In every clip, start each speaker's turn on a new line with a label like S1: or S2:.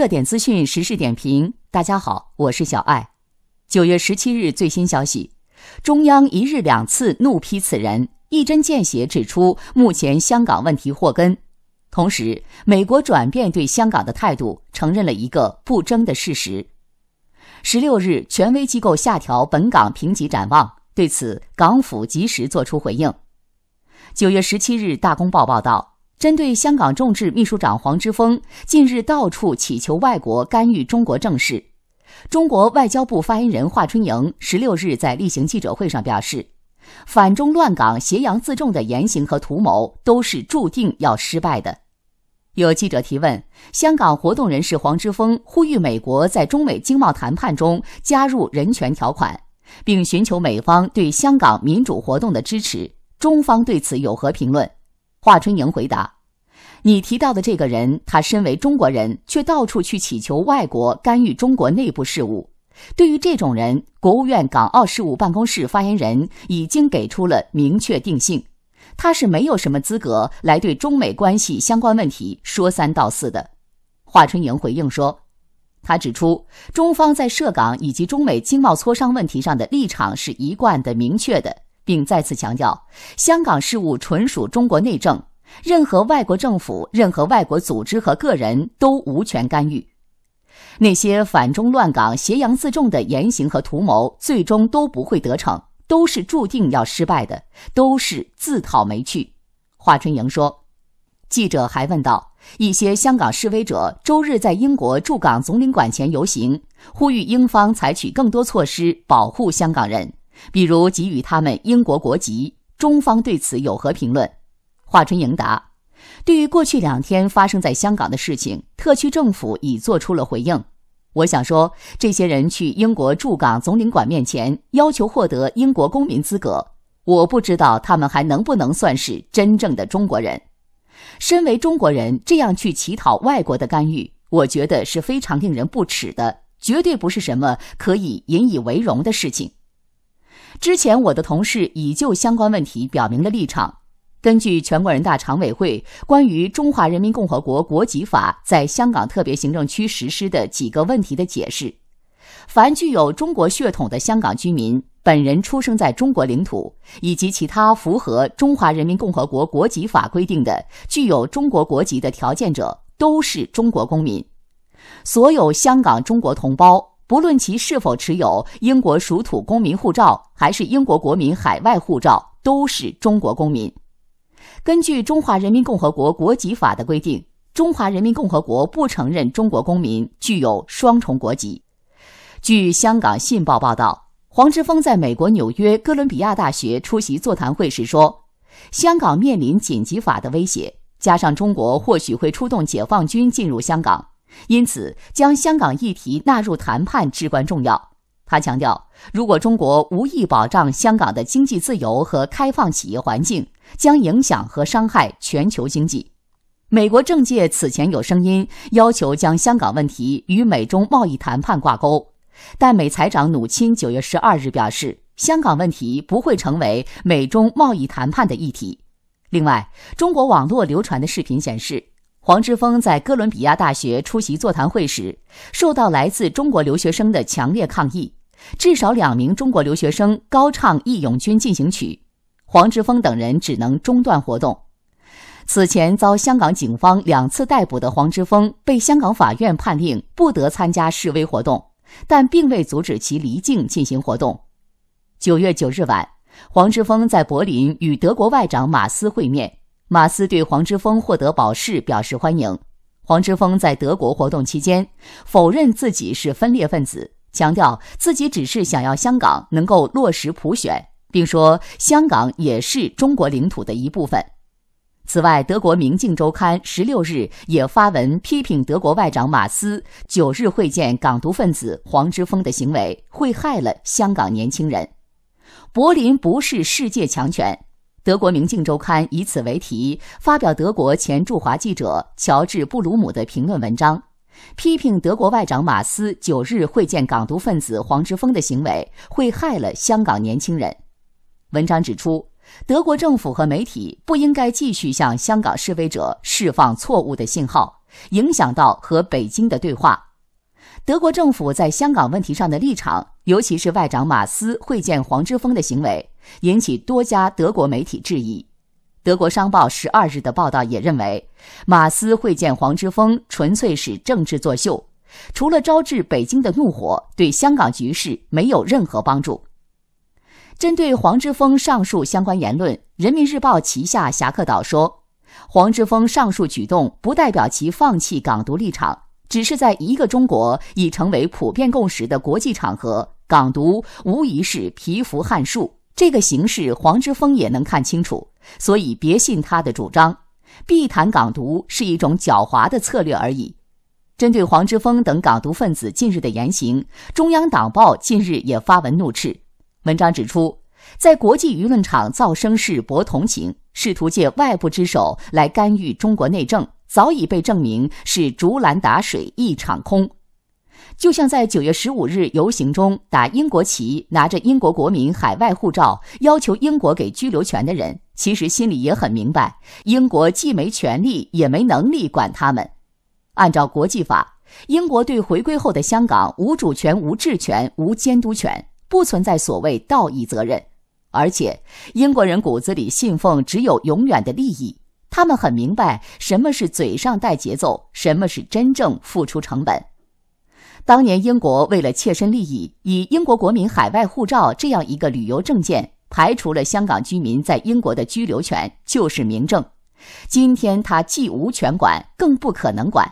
S1: 热点资讯、时事点评，大家好，我是小艾。九月十七日最新消息，中央一日两次怒批此人，一针见血指出目前香港问题祸根。同时，美国转变对香港的态度，承认了一个不争的事实。十六日，权威机构下调本港评级展望，对此港府及时作出回应。九月十七日，《大公报》报道。针对香港众志秘书长黄之锋近日到处乞求外国干预中国政事，中国外交部发言人华春莹十六日在例行记者会上表示，反中乱港、挟洋自重的言行和图谋都是注定要失败的。有记者提问，香港活动人士黄之锋呼吁美国在中美经贸谈判中加入人权条款，并寻求美方对香港民主活动的支持，中方对此有何评论？华春莹回答：“你提到的这个人，他身为中国人，却到处去乞求外国干预中国内部事务。对于这种人，国务院港澳事务办公室发言人已经给出了明确定性，他是没有什么资格来对中美关系相关问题说三道四的。”华春莹回应说：“他指出，中方在涉港以及中美经贸磋商问题上的立场是一贯的、明确的。”并再次强调，香港事务纯属中国内政，任何外国政府、任何外国组织和个人都无权干预。那些反中乱港、挟洋自重的言行和图谋，最终都不会得逞，都是注定要失败的，都是自讨没趣。华春莹说。记者还问到，一些香港示威者周日在英国驻港总领馆前游行，呼吁英方采取更多措施保护香港人。比如给予他们英国国籍，中方对此有何评论？华春莹答：对于过去两天发生在香港的事情，特区政府已做出了回应。我想说，这些人去英国驻港总领馆面前要求获得英国公民资格，我不知道他们还能不能算是真正的中国人。身为中国人，这样去乞讨外国的干预，我觉得是非常令人不齿的，绝对不是什么可以引以为荣的事情。之前，我的同事已就相关问题表明了立场。根据全国人大常委会关于《中华人民共和国国籍法》在香港特别行政区实施的几个问题的解释，凡具有中国血统的香港居民，本人出生在中国领土以及其他符合《中华人民共和国国籍法》规定的具有中国国籍的条件者，都是中国公民。所有香港中国同胞。不论其是否持有英国属土公民护照，还是英国国民海外护照，都是中国公民。根据《中华人民共和国国籍法》的规定，中华人民共和国不承认中国公民具有双重国籍。据《香港信报》报道，黄之锋在美国纽约哥伦比亚大学出席座谈会时说：“香港面临紧急法的威胁，加上中国或许会出动解放军进入香港。”因此，将香港议题纳入谈判至关重要。他强调，如果中国无意保障香港的经济自由和开放企业环境，将影响和伤害全球经济。美国政界此前有声音要求将香港问题与美中贸易谈判挂钩，但美财长努钦九月十二日表示，香港问题不会成为美中贸易谈判的议题。另外，中国网络流传的视频显示。黄之锋在哥伦比亚大学出席座谈会时，受到来自中国留学生的强烈抗议。至少两名中国留学生高唱《义勇军进行曲》，黄之锋等人只能中断活动。此前遭香港警方两次逮捕的黄之锋，被香港法院判令不得参加示威活动，但并未阻止其离境进行活动。九月九日晚，黄之锋在柏林与德国外长马斯会面。马斯对黄之锋获得保释表示欢迎。黄之锋在德国活动期间否认自己是分裂分子，强调自己只是想要香港能够落实普选，并说香港也是中国领土的一部分。此外，德国《明镜》周刊十六日也发文批评德国外长马斯九日会见港独分子黄之锋的行为会害了香港年轻人。柏林不是世界强权。德国《明镜》周刊以此为题，发表德国前驻华记者乔治·布鲁姆的评论文章，批评德国外长马斯九日会见港独分子黄之锋的行为会害了香港年轻人。文章指出，德国政府和媒体不应该继续向香港示威者释放错误的信号，影响到和北京的对话。德国政府在香港问题上的立场，尤其是外长马斯会见黄之锋的行为。引起多家德国媒体质疑。德国商报十二日的报道也认为，马斯会见黄之锋纯粹是政治作秀，除了招致北京的怒火，对香港局势没有任何帮助。针对黄之锋上述相关言论，《人民日报》旗下侠客岛说，黄之锋上述举动不代表其放弃港独立场，只是在一个中国已成为普遍共识的国际场合，港独无疑是蚍蜉撼树。这个形势，黄之锋也能看清楚，所以别信他的主张。避谈港独是一种狡猾的策略而已。针对黄之锋等港独分子近日的言行，中央党报近日也发文怒斥。文章指出，在国际舆论场噪声势博同情，试图借外部之手来干预中国内政，早已被证明是竹篮打水一场空。就像在九月十五日游行中打英国旗、拿着英国国民海外护照要求英国给居留权的人，其实心里也很明白，英国既没权利也没能力管他们。按照国际法，英国对回归后的香港无主权、无治权、无监督权，不存在所谓道义责任。而且，英国人骨子里信奉只有永远的利益，他们很明白什么是嘴上带节奏，什么是真正付出成本。当年英国为了切身利益，以英国国民海外护照这样一个旅游证件，排除了香港居民在英国的居留权，就是明证。今天他既无权管，更不可能管。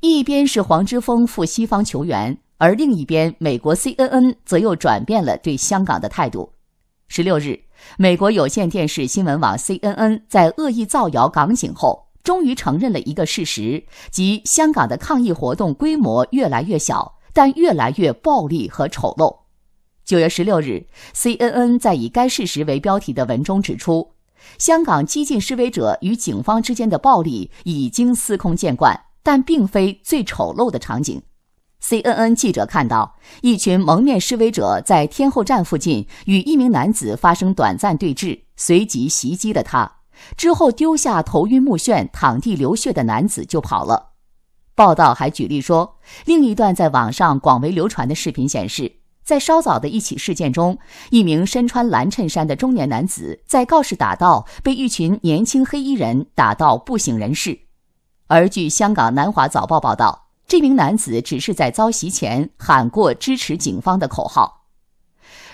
S1: 一边是黄之锋赴西方求援，而另一边美国 CNN 则又转变了对香港的态度。十六日，美国有线电视新闻网 CNN 在恶意造谣港警后。终于承认了一个事实，即香港的抗议活动规模越来越小，但越来越暴力和丑陋。九月十六日，CNN 在以该事实为标题的文中指出，香港激进示威者与警方之间的暴力已经司空见惯，但并非最丑陋的场景。CNN 记者看到，一群蒙面示威者在天后站附近与一名男子发生短暂对峙，随即袭击了他。之后丢下头晕目眩、躺地流血的男子就跑了。报道还举例说，另一段在网上广为流传的视频显示，在稍早的一起事件中，一名身穿蓝衬衫的中年男子在告示打到，被一群年轻黑衣人打到不省人事。而据香港南华早报报道，这名男子只是在遭袭前喊过支持警方的口号。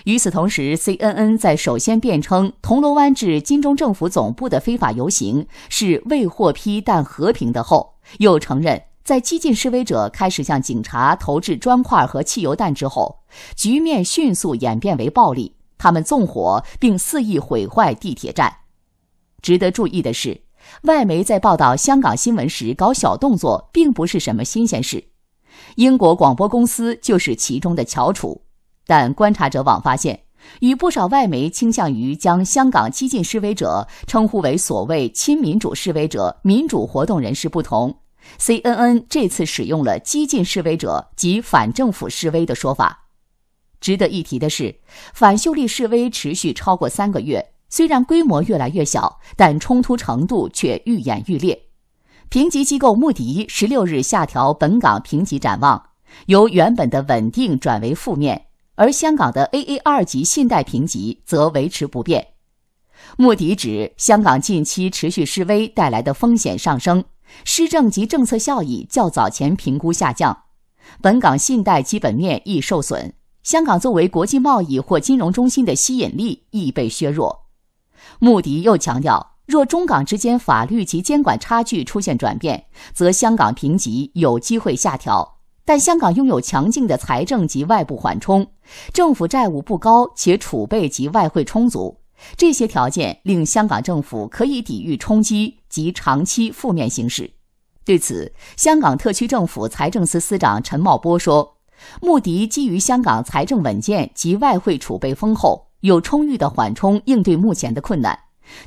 S1: 与此同时，CNN 在首先辩称铜锣湾至金钟政府总部的非法游行是未获批但和平的后，又承认在激进示威者开始向警察投掷砖块和汽油弹之后，局面迅速演变为暴力，他们纵火并肆意毁坏地铁站。值得注意的是，外媒在报道香港新闻时搞小动作并不是什么新鲜事，英国广播公司就是其中的翘楚。但观察者网发现，与不少外媒倾向于将香港激进示威者称呼为“所谓亲民主示威者、民主活动人士”不同，CNN 这次使用了“激进示威者”及“反政府示威”的说法。值得一提的是，反修例示威持续超过三个月，虽然规模越来越小，但冲突程度却愈演愈烈。评级机构穆迪十六日下调本港评级展望，由原本的稳定转为负面。而香港的 AA 二级信贷评级则维持不变。穆迪指，香港近期持续示威带来的风险上升，施政及政策效益较早前评估下降，本港信贷基本面易受损，香港作为国际贸易或金融中心的吸引力亦被削弱。穆迪又强调，若中港之间法律及监管差距出现转变，则香港评级有机会下调，但香港拥有强劲的财政及外部缓冲。政府债务不高，且储备及外汇充足，这些条件令香港政府可以抵御冲击及长期负面形势。对此，香港特区政府财政司司长陈茂波说：“穆迪基于香港财政稳健及外汇储备丰厚，有充裕的缓冲应对目前的困难，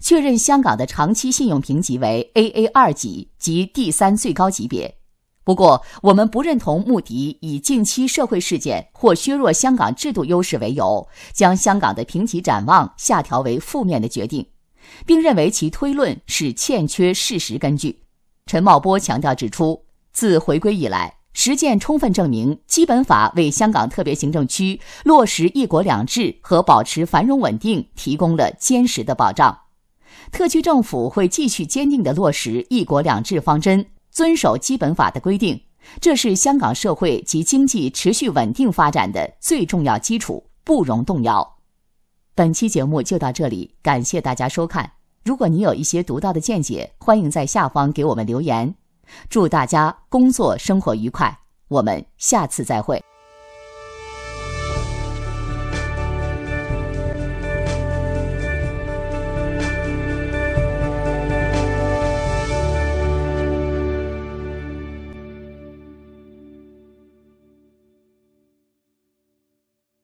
S1: 确认香港的长期信用评级为 AA 二级及第三最高级别。”不过，我们不认同穆迪以近期社会事件或削弱香港制度优势为由，将香港的评级展望下调为负面的决定，并认为其推论是欠缺事实根据。陈茂波强调指出，自回归以来，实践充分证明，基本法为香港特别行政区落实“一国两制”和保持繁荣稳定提供了坚实的保障。特区政府会继续坚定地落实“一国两制”方针。遵守基本法的规定，这是香港社会及经济持续稳定发展的最重要基础，不容动摇。本期节目就到这里，感谢大家收看。如果你有一些独到的见解，欢迎在下方给我们留言。祝大家工作生活愉快，我们下次再会。